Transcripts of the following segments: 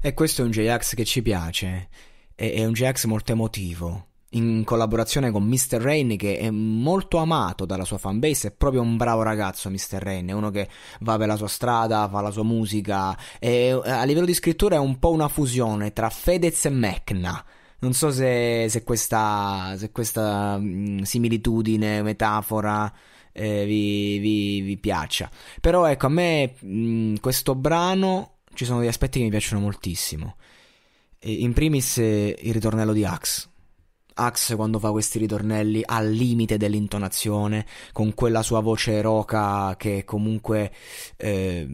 E questo è un J-Ax che ci piace, è, è un J-Ax molto emotivo, in collaborazione con Mr. Rain che è molto amato dalla sua fanbase, è proprio un bravo ragazzo Mr. Rain, è uno che va per la sua strada, fa la sua musica e a livello di scrittura è un po' una fusione tra Fedez e Mecna. Non so se, se, questa, se questa, mm, similitudine, metafora eh, vi, vi, vi, piaccia. Però ecco, a me mh, mm, questo brano ci sono degli aspetti che mi piacciono moltissimo. E in primis eh, il ritornello di Axe. Axe quando fa questi ritornelli al limite dell'intonazione, con quella sua voce roca che comunque eh,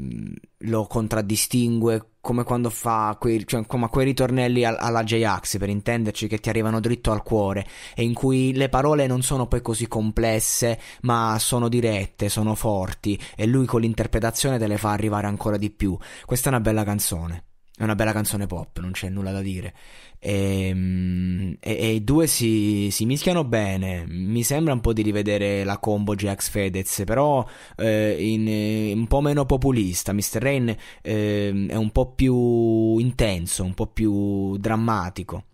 lo contraddistingue come quando fa quei, cioè, come quei ritornelli alla J-Ax per intenderci che ti arrivano dritto al cuore e in cui le parole non sono poi così complesse ma sono dirette, sono forti e lui con l'interpretazione te le fa arrivare ancora di più. Questa è una bella canzone. È una bella canzone pop, non c'è nulla da dire. E, ehm, e, e i due si, si, mischiano bene. Mi sembra un po' di rivedere la combo Jax Fedez, però eh, in, eh, un po' meno populista. Mr. Rain eh, è un po' più intenso, un po' più drammatico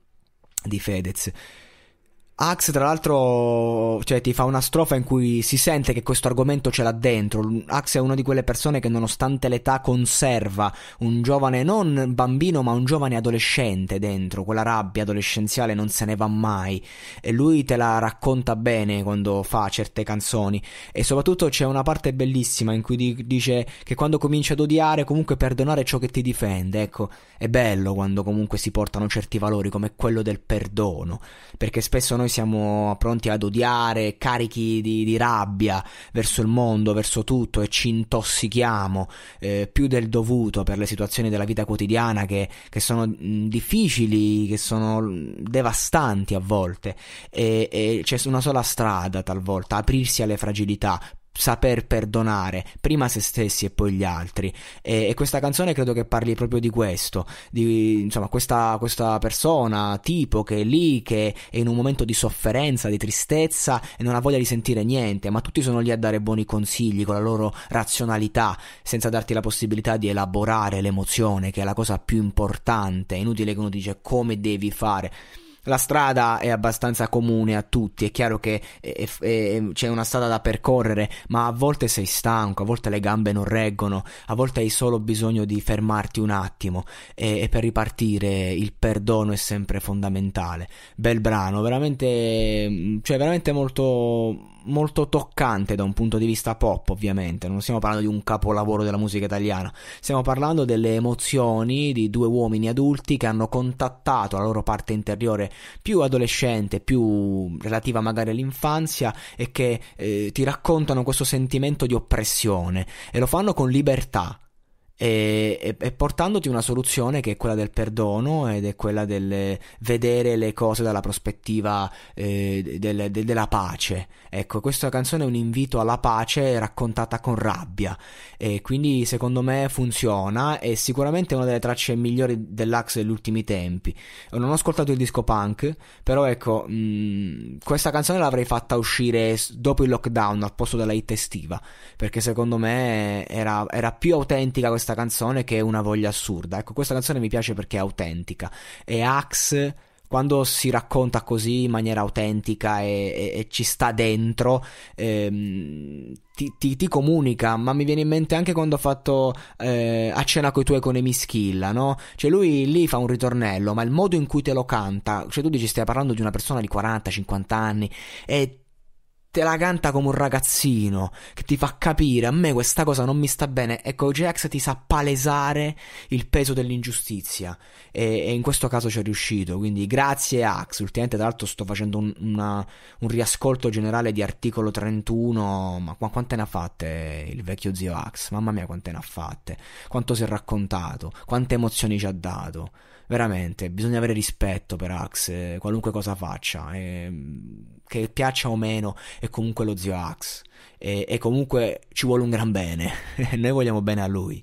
di Fedez. Axe, tra l'altro, cioè, ti fa una strofa in cui si sente che questo argomento ce l'ha dentro. Axe è una di quelle persone che, nonostante l'età, conserva un giovane, non bambino, ma un giovane adolescente dentro. Quella rabbia adolescenziale non se ne va mai. E lui te la racconta bene quando fa certe canzoni. E soprattutto c'è una parte bellissima in cui di- dice che quando comincia ad odiare, comunque perdonare ciò che ti difende. Ecco, è bello quando comunque si portano certi valori come quello del perdono. Perché spesso noi siamo pronti ad odiare, carichi di, di rabbia verso il mondo, verso tutto e ci intossichiamo eh, più del dovuto per le situazioni della vita quotidiana che, che sono difficili, che sono devastanti a volte e, e c'è una sola strada talvolta, aprirsi alle fragilità, saper perdonare prima se stessi e poi gli altri e, e questa canzone credo che parli proprio di questo di insomma questa, questa, persona tipo che è lì che è in un momento di sofferenza di tristezza e non ha voglia di sentire niente ma tutti sono lì a dare buoni consigli con la loro razionalità senza darti la possibilità di elaborare l'emozione che è la cosa più importante è inutile che uno dice come devi fare la strada è abbastanza comune a tutti, è chiaro che è, eh, è, eh, eh, c'è una strada da percorrere, ma a volte sei stanco, a volte le gambe non reggono, a volte hai solo bisogno di fermarti un attimo e, e per ripartire il perdono è sempre fondamentale. Bel brano, veramente, mm, cioè veramente molto molto toccante da un punto di vista pop, ovviamente. Non stiamo parlando di un capolavoro della musica italiana, stiamo parlando delle emozioni di due uomini adulti che hanno contattato la loro parte interiore più adolescente, più relativa magari all'infanzia e che eh, ti raccontano questo sentimento di oppressione e lo fanno con libertà e, e, portandoti una soluzione che è quella del perdono ed è quella del vedere le cose dalla prospettiva eh, del, de, della pace. Ecco, questa canzone è un invito alla pace raccontata con rabbia e quindi secondo me funziona e sicuramente è una delle tracce migliori dell'Axe degli ultimi tempi. Non ho ascoltato il disco punk, però ecco, mh, mm, questa canzone l'avrei fatta uscire dopo il lockdown al posto della hit estiva, perché secondo me era, era più autentica questa questa canzone che è una voglia assurda. Ecco, questa canzone mi piace perché è autentica. E Axe quando si racconta così in maniera autentica e, e, e ci sta dentro, ehm, ti, ti, ti, comunica, ma mi viene in mente anche quando ho fatto eh, a cena con i tuoi con Emischilla, no? Cioè lui lì fa un ritornello, ma il modo in cui te lo canta, cioè tu dici stai parlando di una persona di 40-50 anni e te la canta come un ragazzino, che ti fa capire a me questa cosa non mi sta bene. Ecco, Jax ti sa palesare il peso dell'ingiustizia e, e in questo caso ci è riuscito. Quindi grazie Ax. Ultimamente tra l'altro sto facendo un, una, un riascolto generale di articolo 31, ma qu- quante ne ha fatte il vecchio zio Ax? Mamma mia quante ne ha fatte, quanto si è raccontato, quante emozioni ci ha dato. Veramente, bisogna avere rispetto per Ax, eh, qualunque cosa faccia, eh, che piaccia o meno è comunque lo zio Ax. e, e comunque ci vuole un gran bene, noi vogliamo bene a lui.